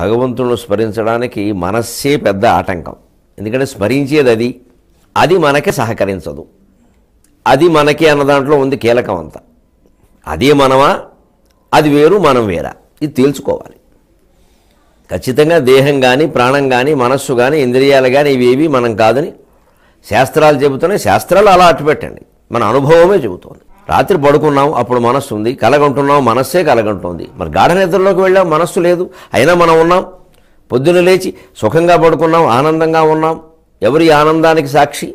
భగవంతుడు స్మరించడానికి మనస్సే పెద్ద ఆటంకం ఎందుకంటే స్మరించేది అది అది మనకి సహకరించదు అది మనకి అన్న దాంట్లో ఉంది కీలకం అంతా అదే మనమా అది వేరు మనం వేరా ఇది తేల్చుకోవాలి ఖచ్చితంగా దేహం కానీ ప్రాణం కానీ మనస్సు కానీ ఇంద్రియాలు కానీ ఇవేవి మనం కాదని శాస్త్రాలు చెబుతున్నాయి శాస్త్రాలు అలా అట్టు పెట్టండి మన అనుభవమే చెబుతోంది రాత్రి పడుకున్నాం అప్పుడు మనస్సు ఉంది కలగంటున్నాం మనస్సే కలగంటుంది మరి గాఢ నిద్రలోకి వెళ్ళాం మనస్సు లేదు అయినా మనం ఉన్నాం పొద్దున లేచి సుఖంగా పడుకున్నాం ఆనందంగా ఉన్నాం ఎవరి ఆనందానికి సాక్షి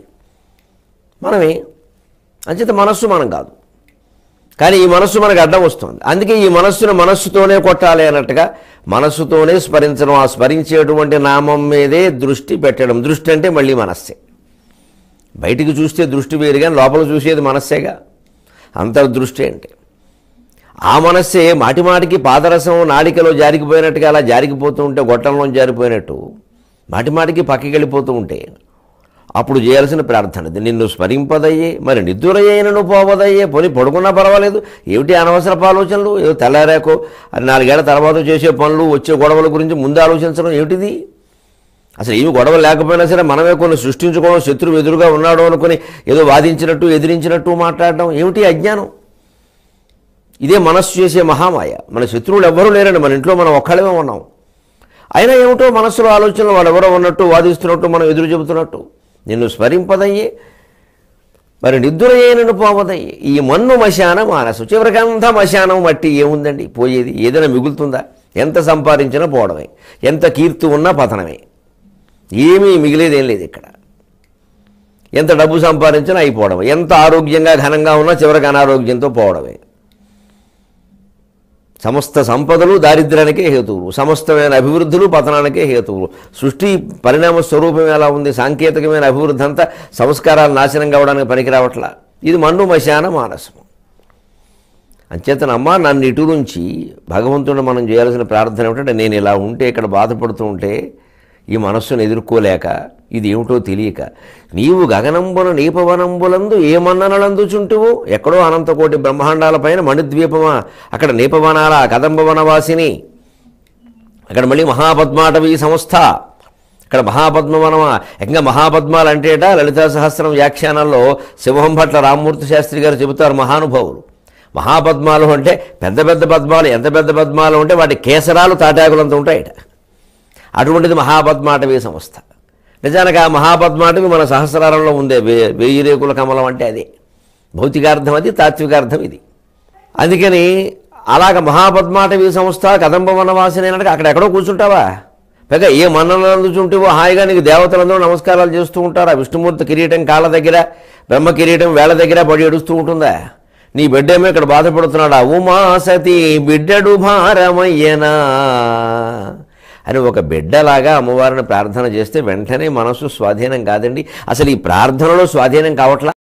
మనమే అంచేత మనస్సు మనం కాదు కానీ ఈ మనస్సు మనకు అడ్డం వస్తుంది అందుకే ఈ మనస్సును మనస్సుతోనే కొట్టాలి అన్నట్టుగా మనస్సుతోనే స్మరించడం ఆ స్మరించేటువంటి నామం మీదే దృష్టి పెట్టడం దృష్టి అంటే మళ్ళీ మనస్సే బయటికి చూస్తే దృష్టి వేరుగా లోపల చూసేది మనస్సేగా అంతర్దృష్టి అంటే ఆ మనస్సే మాటిమాటికి పాదరసం నాడికలో జారికిపోయినట్టుగా అలా జారిపోతూ ఉంటే గొట్టంలో జారిపోయినట్టు మాటిమాటికి పక్కకి వెళ్ళిపోతూ ఉంటే అప్పుడు చేయాల్సిన ప్రార్థన నిన్ను స్మరింపదయ్యే మరి నిద్దురయ్యను పోవదయ్యే పోనీ పడుకున్నా పర్వాలేదు ఏమిటి అనవసరపు ఆలోచనలు ఏదో తెల్లారాకో నాలుగేళ్ల తర్వాత చేసే పనులు వచ్చే గొడవల గురించి ముందు ఆలోచించడం ఏమిటిది అసలు ఏమి గొడవ లేకపోయినా సరే మనమే కొన్ని సృష్టించుకోవడం శత్రువు ఎదురుగా ఉన్నాడు అనుకుని ఏదో వాదించినట్టు ఎదిరించినట్టు మాట్లాడడం ఏమిటి అజ్ఞానం ఇదే మనస్సు చేసే మహామాయ మన శత్రువులు ఎవ్వరూ లేరండి మన ఇంట్లో మనం ఒక్కళ్ళమే ఉన్నాం అయినా ఏమిటో మనస్సులో ఆలోచనలు వాళ్ళు ఎవరో ఉన్నట్టు వాదిస్తున్నట్టు మనం ఎదురు చెబుతున్నట్టు నిన్ను స్మరింపదయ్యే మరి నిన్ను పోవదయ్యే ఈ మన్ను మశానం మానసు చివరికంతా మశానం మట్టి ఏముందండి పోయేది ఏదైనా మిగులుతుందా ఎంత సంపాదించినా పోవడమే ఎంత కీర్తి ఉన్నా పతనమే ఏమీ మిగిలేదేం లేదు ఇక్కడ ఎంత డబ్బు సంపాదించినా అయిపోవడం ఎంత ఆరోగ్యంగా ఘనంగా ఉన్నా చివరికి అనారోగ్యంతో పోవడమే సమస్త సంపదలు దారిద్ర్యానికే హేతువులు సమస్తమైన అభివృద్ధులు పతనానికే హేతువులు సృష్టి పరిణామ స్వరూపం ఎలా ఉంది సాంకేతికమైన అభివృద్ధి అంతా సంస్కారాలు నాశనం కావడానికి పనికిరావట్లా ఇది మండు మశాన మానసము అంచేతనమ్మా నన్ను ఇటు నుంచి భగవంతుడు మనం చేయాల్సిన ప్రార్థన ఏమిటంటే నేను ఇలా ఉంటే ఇక్కడ బాధపడుతూ ఉంటే ఈ మనస్సును ఎదుర్కోలేక ఇది ఏమిటో తెలియక నీవు గగనంబున నీపవనంబులందు ఏ చుంటువు ఎక్కడో అనంతకోటి బ్రహ్మాండాలపైన మణిద్వీపమా అక్కడ నీపవనాల కదంబవనవాసిని అక్కడ మళ్ళీ మహాపద్మాటవి సంస్థ అక్కడ మహాపద్మవనమా ఇంకా మహాపద్మాలు అంటేట లలితా సహస్రం వ్యాఖ్యానాల్లో శివహం భట్ల రామ్మూర్తి శాస్త్రి గారు చెబుతారు మహానుభావులు మహాపద్మాలు అంటే పెద్ద పెద్ద పద్మాలు ఎంత పెద్ద పద్మాలు ఉంటే వాటి కేసరాలు తాటాకులంత ఉంటాయట అటువంటిది మహాపద్మాటవి సంస్థ నిజానికి ఆ మహాపద్మాటవి మన సహస్రారంలో ఉండే వే వేయి రేకుల కమలం అంటే అదే భౌతికార్థం అది తాత్వికార్థం ఇది అందుకని అలాగ మహాపద్మాటవి సంస్థ కదంబ వనవాసిని అక్కడ అక్కడెక్కడో కూర్చుంటావా పైగ ఏ మన్నలు అందుచుంటేవో హాయిగా నీకు దేవతలందరూ నమస్కారాలు చేస్తూ ఉంటారు ఆ విష్ణుమూర్తి కిరీటం కాళ్ళ దగ్గర బ్రహ్మ కిరీటం వేళ దగ్గర పడి ఎడుస్తూ ఉంటుందా నీ బిడ్డేమో ఇక్కడ బాధపడుతున్నాడా ఉమా ఉమాసతి బిడ్డడు భారమయ్యనా అని ఒక బిడ్డలాగా అమ్మవారిని ప్రార్థన చేస్తే వెంటనే మనసు స్వాధీనం కాదండి అసలు ఈ ప్రార్థనలో స్వాధీనం కావట్లా